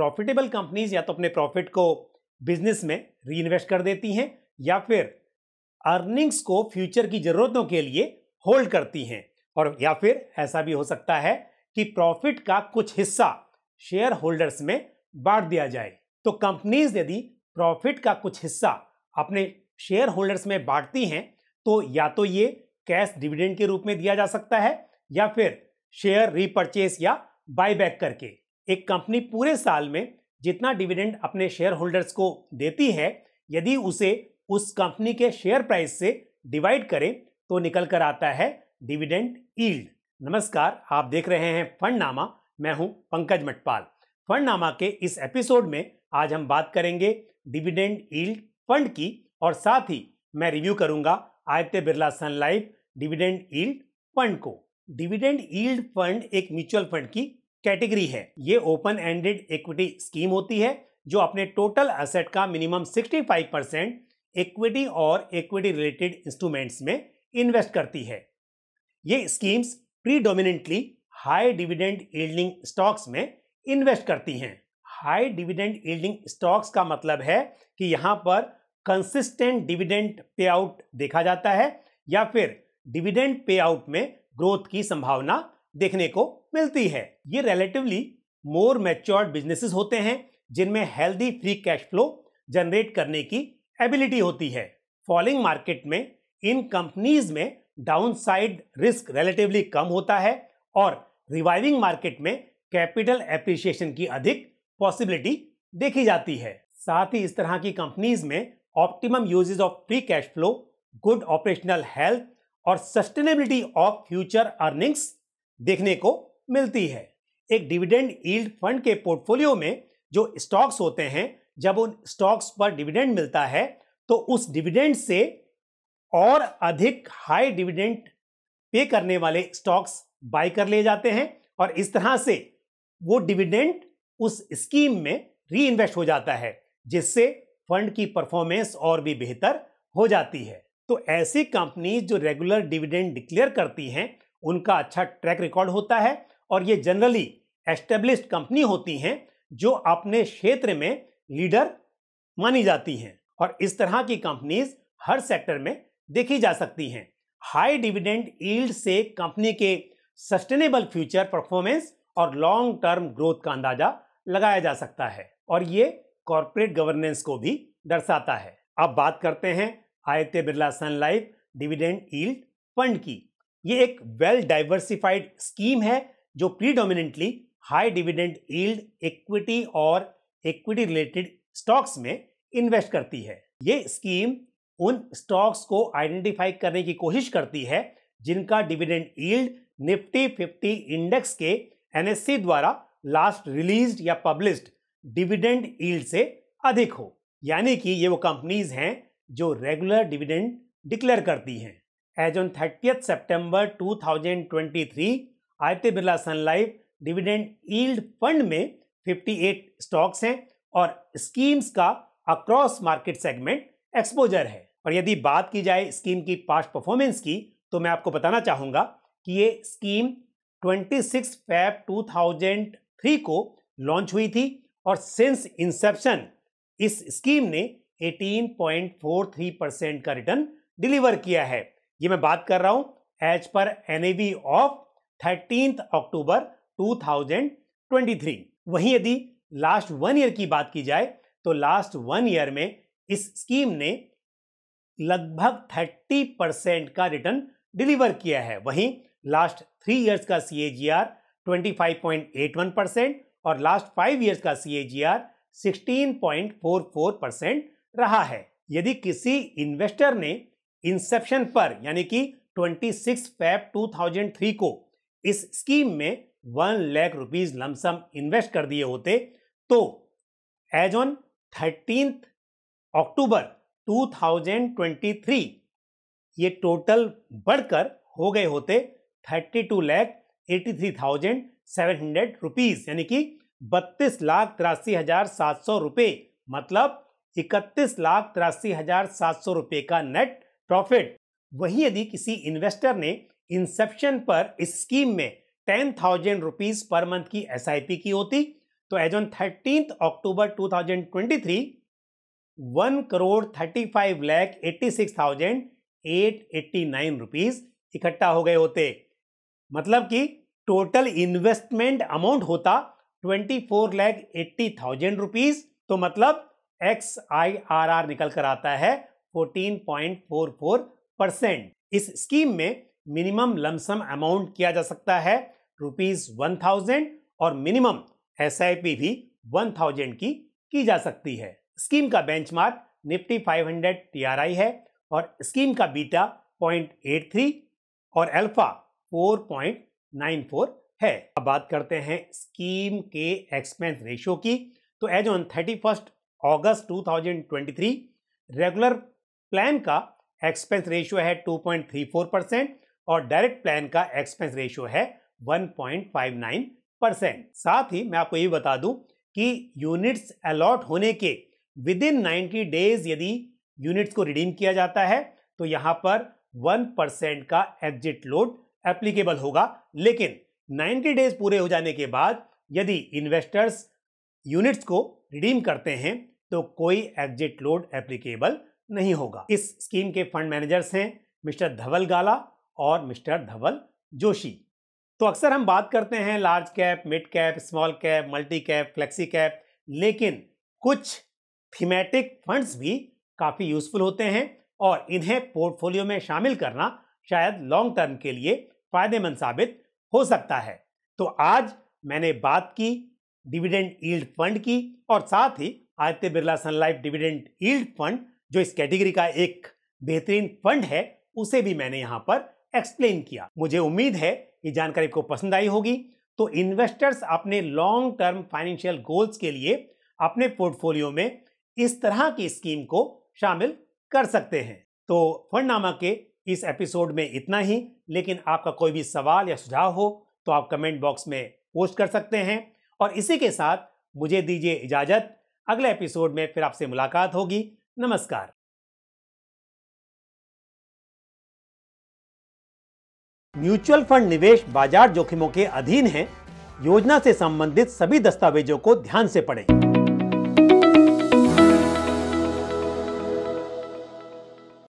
Profitable companies या तो अपने प्रॉफिट को बिजनेस में री इन्वेस्ट कर देती हैं या फिर अर्निंग्स को फ्यूचर की ज़रूरतों के लिए होल्ड करती हैं और या फिर ऐसा भी हो सकता है कि प्रॉफिट का कुछ हिस्सा शेयर होल्डर्स में बांट दिया जाए तो कंपनीज यदि प्रॉफिट का कुछ हिस्सा अपने शेयर होल्डर्स में बांटती हैं तो या तो ये कैश डिविडेंड के रूप में दिया जा सकता है या फिर शेयर रीपर्चेस या बायबैक करके एक कंपनी पूरे साल में जितना डिविडेंड अपने शेयर होल्डर्स को देती है यदि उसे उस कंपनी के शेयर प्राइस से डिवाइड करें तो निकल कर आता है डिविडेंड ईल्ड नमस्कार आप देख रहे हैं फंडनामा मैं हूं पंकज मटपाल फंडनामा के इस एपिसोड में आज हम बात करेंगे डिविडेंड ईल्ड फंड की और साथ ही मैं रिव्यू करूंगा Aditya Birla Sun Life dividend yield fund को डिविडेंड ईल्ड फंड एक म्यूचुअल फंड की कैटेगरी है ये ओपन एंडेड इक्विटी स्कीम होती है जो अपने टोटल असेट का मिनिमम 65 परसेंट इक्विटी और इक्विटी रिलेटेड इंस्ट्रूमेंट्स में इन्वेस्ट करती है ये schemes predominantly high dividend yielding stocks में इन्वेस्ट करती हैं हाई डिविडेंड ईल्डिंग स्टॉक्स का मतलब है कि यहाँ पर कंसिस्टेंट डिविडेंड पे आउट देखा जाता है या फिर डिविडेंड पे आउट में ग्रोथ की संभावना देखने को मिलती है ये रिलेटिवली मोर मेच्योर्ड बिजनेसेस होते हैं जिनमें healthy free cash flow generate करने की एबिलिटी होती है फॉलिंग मार्केट में इन कंपनीज में डाउनसाइड रिस्क रिलेटिवली कम होता है और रिवाइविंग मार्केट में कैपिटल एप्रिसिएशन की अधिक पॉसिबिलिटी देखी जाती है साथ ही इस तरह की कंपनीज में optimum usage of free cash flow good operational health और सस्टेनेबिलिटी ऑफ फ्यूचर अर्निंग्स देखने को मिलती है एक डिविडेंड ईल्ड फंड के पोर्टफोलियो में जो स्टॉक्स होते हैं जब उन स्टॉक्स पर डिविडेंड मिलता है तो उस डिविडेंड से और अधिक हाई डिविडेंड पे करने वाले स्टॉक्स बाई कर लिए जाते हैं और इस तरह से वो डिविडेंड उस स्कीम में री इन्वेस्ट हो जाता है जिससे फंड की परफॉर्मेंस और भी बेहतर हो जाती है तो ऐसी कंपनीज जो रेगुलर डिविडेंड डिक्लेयर करती हैं उनका अच्छा ट्रैक रिकॉर्ड होता है और ये जनरली एस्टेब्लिश कंपनी होती हैं जो अपने क्षेत्र में लीडर मानी जाती हैं और इस तरह की कंपनीज हर सेक्टर में देखी जा सकती हैं हाई डिविडेंड ईल्ड से कंपनी के सस्टेनेबल फ्यूचर परफॉर्मेंस और लॉन्ग टर्म ग्रोथ का अंदाजा लगाया जा सकता है और ये कॉरपोरेट गवर्नेंस को भी दर्शाता है अब बात करते हैं Aditya Birla Sun Life dividend yield fund की ये एक वेल डाइवर्सिफाइड स्कीम है जो predominantly high dividend yield equity और इक्विटी रिलेटेड स्टॉक्स में इन्वेस्ट करती है ये स्कीम उन स्टॉक्स को आइडेंटिफाई करने की कोशिश करती है जिनका डिविडेंड ईल्ड निफ्टी 50 इंडेक्स के एनएससी द्वारा लास्ट रिलीज या पब्लिश्ड डिविडेंड ईल्ड से अधिक हो यानी कि ये वो कंपनीज हैं जो रेगुलर डिविडेंड डिक्लेयर करती हैं as on thirtieth September two thousand twenty three Aditya Birla Sun Life dividend yield fund में 58 स्टॉक्स हैं और स्कीम्स का अक्रॉस मार्केट सेगमेंट एक्सपोजर है और यदि बात की जाए स्कीम की पास्ट परफॉर्मेंस की तो मैं आपको बताना चाहूँगा कि ये स्कीम 26 फैब 2003 को लॉन्च हुई थी और सिंस इंसेप्शन इस स्कीम ने 18.43 परसेंट का रिटर्न डिलीवर किया है ये मैं बात कर रहा हूँ as per N of thirteen अक्टूबर 2023 वहीं यदि लास्ट वन ईयर की बात की जाए तो लास्ट वन ईयर में इस स्कीम ने लगभग 30 परसेंट का रिटर्न डिलीवर किया है वहीं लास्ट थ्री ईयर्स का C A G R twenty five point eight one percent और लास्ट फाइव ईयर्स का C A G R sixteen point four four percent रहा है यदि किसी इन्वेस्टर ने इंसेप्शन पर यानी कि 26 फेब 2003 को इस स्कीम में one lakh rupees lump sum invest कर दिए होते तो एज ऑन थर्टीन अक्टूबर 2023 ये टोटल बढ़कर हो गए होते thirty two lakh eighty three thousand seven hundred rupees यानी कि बत्तीस लाख तिरासी हजार सात सौ रुपये मतलब इकतीस लाख तिरासी हजार सात सौ रुपये का नेट प्रॉफिट वहीं यदि किसी इन्वेस्टर ने इंसेप्शन पर इस स्कीम में ten thousand rupees per month की एस की होती तो as on thirteen October two thousand twenty three one crore thirty five lakh eighty six thousand eight eighty nine rupees इकट्ठा हो गए होते मतलब कि टोटल इन्वेस्टमेंट अमाउंट होता twenty four lakh eighty thousand rupees तो मतलब एक्स आई आर आर निकल कर आता है fourteen point four four percent इस स्कीम में मिनिमम लमसम अमाउंट किया जा सकता है रुपीज वन थाउजेंड और मिनिमम एस भी वन थाउजेंड की की जा सकती है स्कीम का बेंचमार्क निफ्टी 500 आई है और स्कीम का बीटा 0.83 और अल्फा 4.94 है अब बात करते हैं स्कीम के एक्सपेंस रेशियो की तो as on thirty first August three regular plan का एक्सपेंस रेशियो है 2.34 परसेंट और डायरेक्ट प्लान का एक्सपेंस रेशियो है 1.59 परसेंट साथ ही मैं आपको ये बता दूं कि यूनिट्स अलॉट होने के विद इन नाइन्टी डेज यदि यूनिट्स को रिडीम किया जाता है तो यहाँ पर वन परसेंट का एग्जिट लोड एप्लीकेबल होगा लेकिन 90 डेज पूरे हो जाने के बाद यदि इन्वेस्टर्स यूनिट्स को रिडीम करते हैं तो कोई एग्जिट लोड एप्लीकेबल नहीं होगा इस स्कीम के फंड मैनेजर्स हैं मिस्टर धवल गाला और मिस्टर धवल जोशी तो अक्सर हम बात करते हैं large cap mid cap small cap multi cap flexi cap लेकिन कुछ थीमेटिक फंड्स भी काफ़ी यूजफुल होते हैं और इन्हें पोर्टफोलियो में शामिल करना शायद लॉन्ग टर्म के लिए फ़ायदेमंद साबित हो सकता है तो आज मैंने बात की डिविडेंड ईल्ड फंड की और साथ ही Aditya Birla Sun Life dividend yield fund जो इस कैटेगरी का एक बेहतरीन फंड है उसे भी मैंने यहाँ पर एक्सप्लेन किया मुझे उम्मीद है ये जानकारी आपको पसंद आई होगी तो इन्वेस्टर्स अपने लॉन्ग टर्म फाइनेंशियल गोल्स के लिए अपने पोर्टफोलियो में इस तरह की स्कीम को शामिल कर सकते हैं तो फंडनामा के इस एपिसोड में इतना ही लेकिन आपका कोई भी सवाल या सुझाव हो तो आप कमेंट बॉक्स में पोस्ट कर सकते हैं और इसी के साथ मुझे दीजिए इजाज़त अगले एपिसोड में फिर आपसे मुलाकात होगी नमस्कार म्यूचुअल फंड निवेश बाजार जोखिमों के अधीन है योजना से संबंधित सभी दस्तावेजों को ध्यान से पढ़ें।